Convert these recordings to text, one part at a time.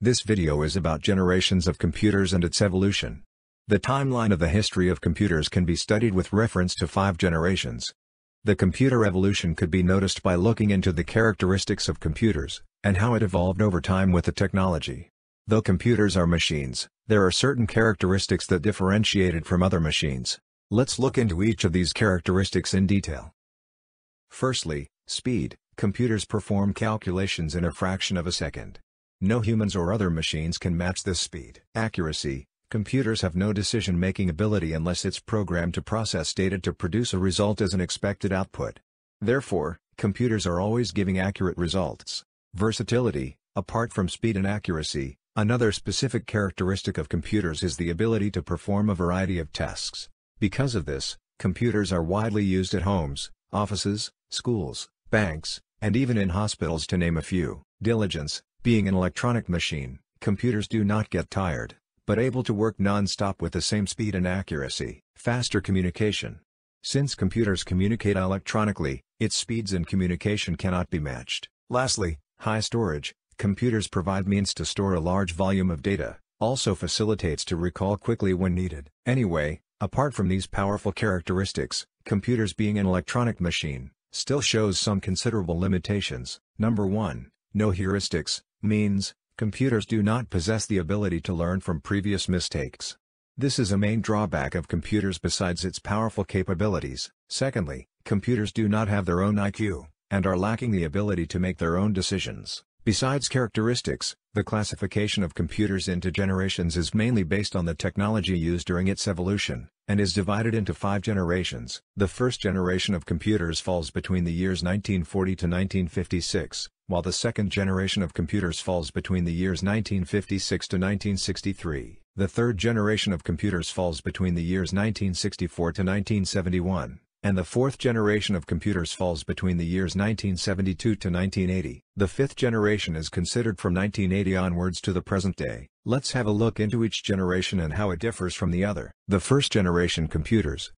This video is about generations of computers and its evolution. The timeline of the history of computers can be studied with reference to five generations. The computer evolution could be noticed by looking into the characteristics of computers, and how it evolved over time with the technology. Though computers are machines, there are certain characteristics that differentiate it from other machines. Let's look into each of these characteristics in detail. Firstly, speed. Computers perform calculations in a fraction of a second. No humans or other machines can match this speed. Accuracy. Computers have no decision-making ability unless it's programmed to process data to produce a result as an expected output. Therefore, computers are always giving accurate results. Versatility. Apart from speed and accuracy, Another specific characteristic of computers is the ability to perform a variety of tasks. Because of this, computers are widely used at homes, offices, schools, banks, and even in hospitals to name a few. Diligence, being an electronic machine, computers do not get tired, but able to work non-stop with the same speed and accuracy. Faster communication. Since computers communicate electronically, its speeds and communication cannot be matched. Lastly, high storage, Computers provide means to store a large volume of data, also facilitates to recall quickly when needed. Anyway, apart from these powerful characteristics, computers being an electronic machine, still shows some considerable limitations. Number 1, no heuristics, means, computers do not possess the ability to learn from previous mistakes. This is a main drawback of computers besides its powerful capabilities. Secondly, computers do not have their own IQ, and are lacking the ability to make their own decisions. Besides characteristics, the classification of computers into generations is mainly based on the technology used during its evolution, and is divided into five generations. The first generation of computers falls between the years 1940 to 1956, while the second generation of computers falls between the years 1956 to 1963. The third generation of computers falls between the years 1964 to 1971 and the fourth generation of computers falls between the years 1972 to 1980. The fifth generation is considered from 1980 onwards to the present day. Let's have a look into each generation and how it differs from the other. The first generation computers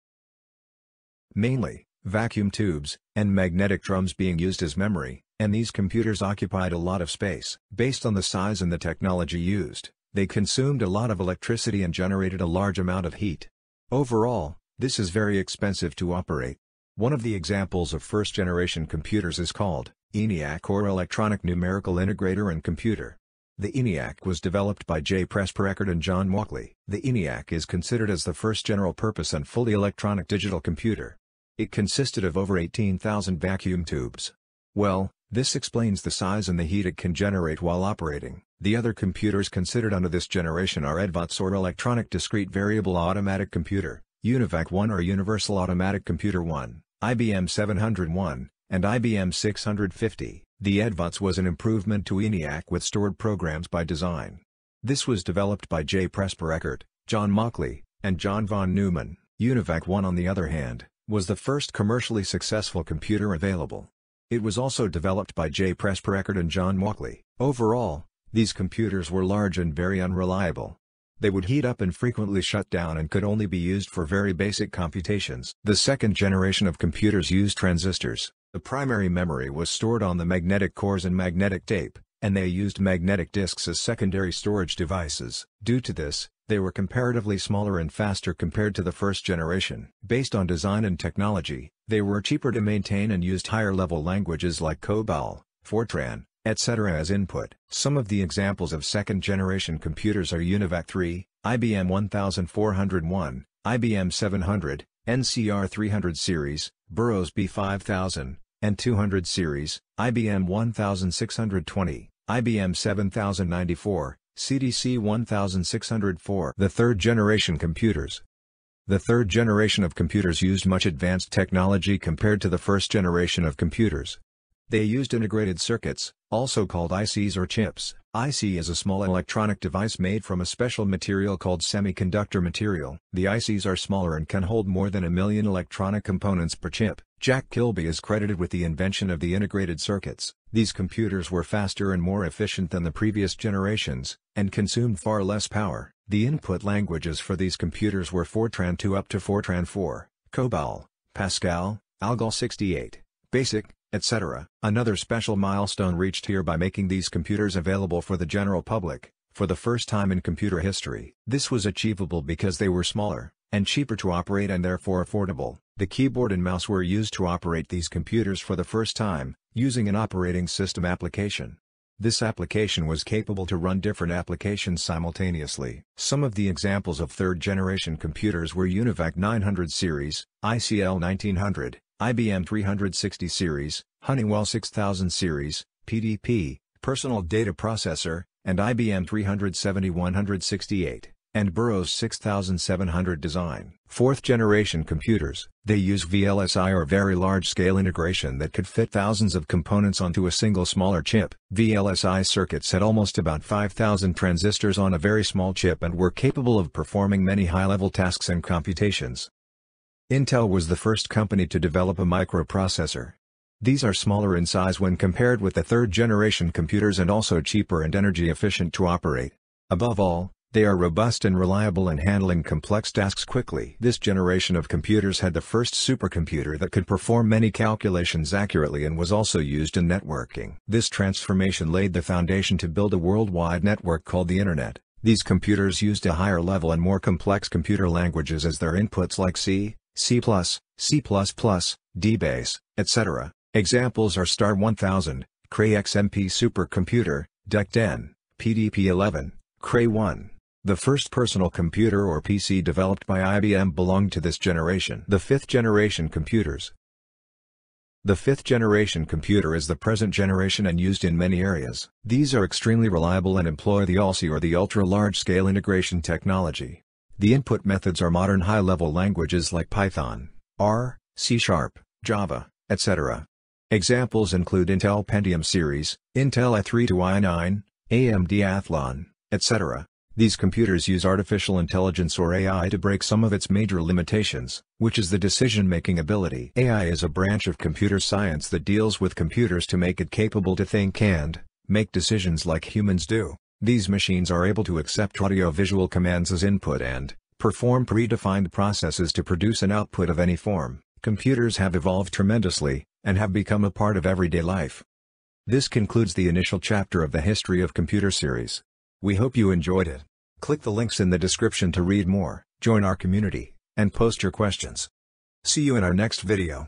mainly, vacuum tubes, and magnetic drums being used as memory, and these computers occupied a lot of space. Based on the size and the technology used, they consumed a lot of electricity and generated a large amount of heat. Overall, this is very expensive to operate. One of the examples of first-generation computers is called ENIAC or Electronic Numerical Integrator and Computer. The ENIAC was developed by J. Press Eckert and John Walkley. The ENIAC is considered as the first general-purpose and fully electronic digital computer. It consisted of over 18,000 vacuum tubes. Well, this explains the size and the heat it can generate while operating. The other computers considered under this generation are EDVOTS or Electronic Discrete Variable Automatic Computer. UNIVAC 1 or Universal Automatic Computer 1, IBM 701, and IBM 650. The EDVOTS was an improvement to ENIAC with stored programs by design. This was developed by J. Presper Eckert, John Mockley, and John von Neumann. UNIVAC 1 on the other hand, was the first commercially successful computer available. It was also developed by J. Presper Eckert and John Mockley. Overall, these computers were large and very unreliable they would heat up and frequently shut down and could only be used for very basic computations. The second generation of computers used transistors. The primary memory was stored on the magnetic cores and magnetic tape, and they used magnetic disks as secondary storage devices. Due to this, they were comparatively smaller and faster compared to the first generation. Based on design and technology, they were cheaper to maintain and used higher-level languages like COBOL, Fortran, etc. as input. Some of the examples of second-generation computers are UNIVAC 3, IBM 1401, IBM 700, NCR 300 series, Burroughs B5000, and 200 series, IBM 1620, IBM 7094, CDC 1604 The third generation computers The third generation of computers used much advanced technology compared to the first generation of computers. They used integrated circuits, also called ICs or chips. IC is a small electronic device made from a special material called semiconductor material. The ICs are smaller and can hold more than a million electronic components per chip. Jack Kilby is credited with the invention of the integrated circuits. These computers were faster and more efficient than the previous generations, and consumed far less power. The input languages for these computers were Fortran 2 up to Fortran 4, COBOL, Pascal, ALGOL 68, BASIC, etc. Another special milestone reached here by making these computers available for the general public, for the first time in computer history. This was achievable because they were smaller, and cheaper to operate and therefore affordable. The keyboard and mouse were used to operate these computers for the first time, using an operating system application. This application was capable to run different applications simultaneously. Some of the examples of third-generation computers were UNIVAC 900 series, ICL 1900, IBM 360 Series, Honeywell 6000 Series, PDP, Personal Data Processor, and IBM 37168 and Burroughs 6700 design. Fourth-generation computers, they use VLSI or very large-scale integration that could fit thousands of components onto a single smaller chip. VLSI circuits had almost about 5,000 transistors on a very small chip and were capable of performing many high-level tasks and computations. Intel was the first company to develop a microprocessor. These are smaller in size when compared with the third-generation computers and also cheaper and energy-efficient to operate. Above all, they are robust and reliable in handling complex tasks quickly. This generation of computers had the first supercomputer that could perform many calculations accurately and was also used in networking. This transformation laid the foundation to build a worldwide network called the Internet. These computers used a higher level and more complex computer languages as their inputs like C, C++, C++, DBase, etc. Examples are STAR 1000, Cray XMP supercomputer, DECT-N, PDP-11, Cray 1. The first personal computer or PC developed by IBM belonged to this generation. The fifth generation computers. The fifth generation computer is the present generation and used in many areas. These are extremely reliable and employ the ALSI or the ultra-large scale integration technology. The input methods are modern high-level languages like Python, R, C Sharp, Java, etc. Examples include Intel Pentium series, Intel i3 to i9, AMD Athlon, etc. These computers use artificial intelligence or AI to break some of its major limitations, which is the decision-making ability. AI is a branch of computer science that deals with computers to make it capable to think and make decisions like humans do. These machines are able to accept audio-visual commands as input and perform predefined processes to produce an output of any form. Computers have evolved tremendously and have become a part of everyday life. This concludes the initial chapter of the History of Computer series. We hope you enjoyed it. Click the links in the description to read more, join our community, and post your questions. See you in our next video.